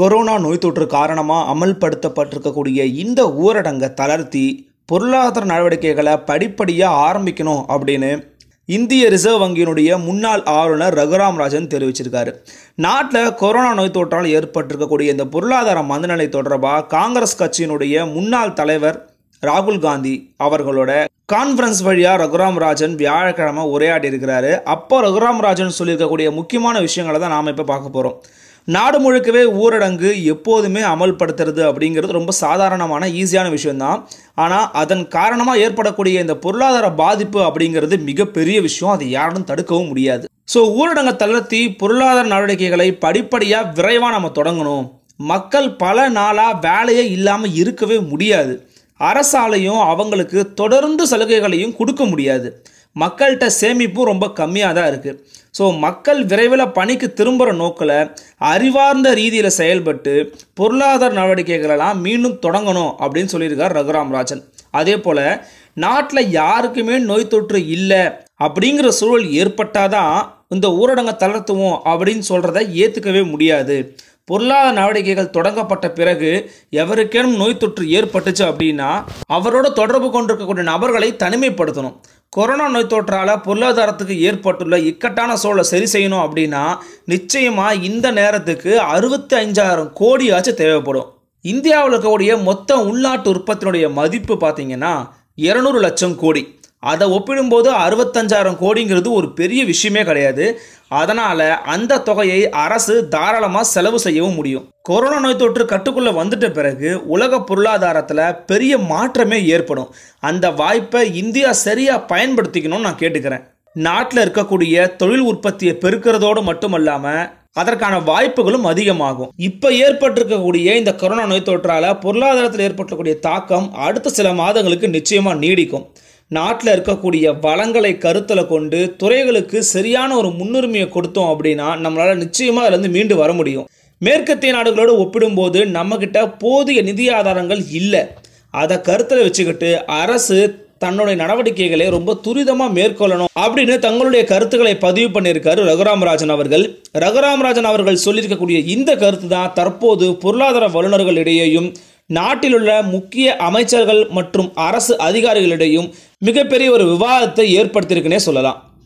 corona நோய் தொற்று காரணமாக அமல்படுத்தப்பட்டிருக்கக்கூடிய இந்த ஊரடங்கை தளர்த்தி பொருளாதார நடவடிக்கைகளை படிப்படியாக ஆரம்பிக்கணும் அப்படின்னு இந்திய ரிசர்வ் வங்கியினுடைய முன்னாள் ஆளுநர் ரகுராம் ராஜன் தெரிவிச்சிருக்காரு நாட்டில் கொரோனா நோய் தொற்றால் ஏற்பட்டிருக்கக்கூடிய இந்த பொருளாதார மந்தநிலை தொடர்பாக காங்கிரஸ் கட்சியினுடைய முன்னாள் தலைவர் ராகுல் காந்தி அவர்களோட கான்ஃபரன்ஸ் வழியாக ரகுராம் ராஜன் வியாழக்கிழமை உரையாடி இருக்கிறாரு அப்போ ரகுராம் ராஜன் சொல்லியிருக்கக்கூடிய முக்கியமான விஷயங்களை தான் நாம் இப்போ பார்க்க போகிறோம் நாடு முழுக்கவே ஊரடங்கு எப்போதுமே அமல்படுத்துறது அப்படிங்கிறது ரொம்ப சாதாரணமான ஈஸியான விஷயம்தான் ஆனால் அதன் காரணமாக ஏற்படக்கூடிய இந்த பொருளாதார பாதிப்பு அப்படிங்கிறது மிகப்பெரிய விஷயம் அதை யாரும் தடுக்கவும் முடியாது ஸோ ஊரடங்கை தளர்த்தி பொருளாதார நடவடிக்கைகளை படிப்படியாக விரைவாக நம்ம தொடங்கணும் மக்கள் பல நாளாக வேலையே இல்லாமல் இருக்கவே முடியாது அரசாலையும் அவங்களுக்கு தொடர்ந்து சலுகைகளையும் கொடுக்க முடியாது மக்கள்கிட்ட சேமிப்பும் ரொம்ப கம்மியாக தான் இருக்குது ஸோ மக்கள் விரைவில் பணிக்கு திரும்புகிற நோக்கில் அறிவார்ந்த ரீதியில் செயல்பட்டு பொருளாதார நடவடிக்கைகளெல்லாம் மீண்டும் தொடங்கணும் அப்படின்னு சொல்லியிருக்கார் ரகுராம் ராஜன் அதே போல் நாட்டில் யாருக்குமே நோய் தொற்று இல்லை அப்படிங்கிற சூழல் ஏற்பட்டாதான் இந்த ஊரடங்கை தளர்த்துவோம் அப்படின்னு சொல்கிறத ஏற்றுக்கவே முடியாது பொருளாதார நடவடிக்கைகள் தொடங்கப்பட்ட பிறகு எவருக்கேனும் நோய் தொற்று ஏற்பட்டுச்சு அப்படின்னா அவரோட தொடர்பு கொண்டிருக்கக்கூடிய நபர்களை தனிமைப்படுத்தணும் கொரோனா நோய் தொற்றால் பொருளாதாரத்துக்கு ஏற்பட்டுள்ள இக்கட்டான சூழலை சரி செய்யணும் அப்படின்னா நிச்சயமாக இந்த நேரத்துக்கு அறுபத்தி அஞ்சாயிரம் கோடியாச்சும் தேவைப்படும் இந்தியாவில் இருக்கக்கூடிய மொத்த உள்நாட்டு உற்பத்தியினுடைய மதிப்பு பார்த்திங்கன்னா இரநூறு லட்சம் கோடி அதை ஒப்பிடும்போது அறுபத்தஞ்சாயிரம் கோடிங்கிறது ஒரு பெரிய விஷயமே கிடையாது அதனால் அந்த தொகையை அரசு தாராளமாக செலவு செய்யவும் முடியும் கொரோனா நோய் தொற்று கட்டுக்குள்ளே வந்துட்ட பிறகு உலக பொருளாதாரத்தில் பெரிய மாற்றமே ஏற்படும் அந்த வாய்ப்பை இந்தியா சரியாக பயன்படுத்திக்கணும்னு நான் கேட்டுக்கிறேன் நாட்டில் இருக்கக்கூடிய தொழில் உற்பத்தியை பெருக்கிறதோடு மட்டுமல்லாமல் அதற்கான வாய்ப்புகளும் அதிகமாகும் இப்போ ஏற்பட்டிருக்கக்கூடிய இந்த கொரோனா நோய் தொற்றால் பொருளாதாரத்தில் ஏற்பட்டக்கூடிய தாக்கம் அடுத்த சில மாதங்களுக்கு நிச்சயமாக நீடிக்கும் நாட்டில் இருக்கக்கூடிய வளங்களை கருத்தில் கொண்டு துறைகளுக்கு சரியான ஒரு முன்னுரிமையை கொடுத்தோம் அப்படின்னா நம்மளால் நிச்சயமாக அதிலேருந்து மீண்டு வர முடியும் மேற்கத்திய நாடுகளோடு ஒப்பிடும்போது நம்மக்கிட்ட போதிய நிதி ஆதாரங்கள் இல்லை அதை கருத்தில் வச்சுக்கிட்டு அரசு தன்னுடைய நடவடிக்கைகளை ரொம்ப துரிதமாக மேற்கொள்ளணும் அப்படின்னு தங்களுடைய கருத்துக்களை பதிவு பண்ணியிருக்காரு ரகுராமராஜன் அவர்கள் ரகுராமராஜன் அவர்கள் சொல்லியிருக்கக்கூடிய இந்த கருத்து தான் தற்போது பொருளாதார வல்லுநர்களிடையேயும் நாட்டிலுள்ள முக்கிய அமைச்சர்கள் மற்றும் அரசு அதிகாரிகளிடையும் மிகப்பெரிய ஒரு விவாதத்தை ஏற்படுத்தியிருக்குன்னே சொல்லலாம்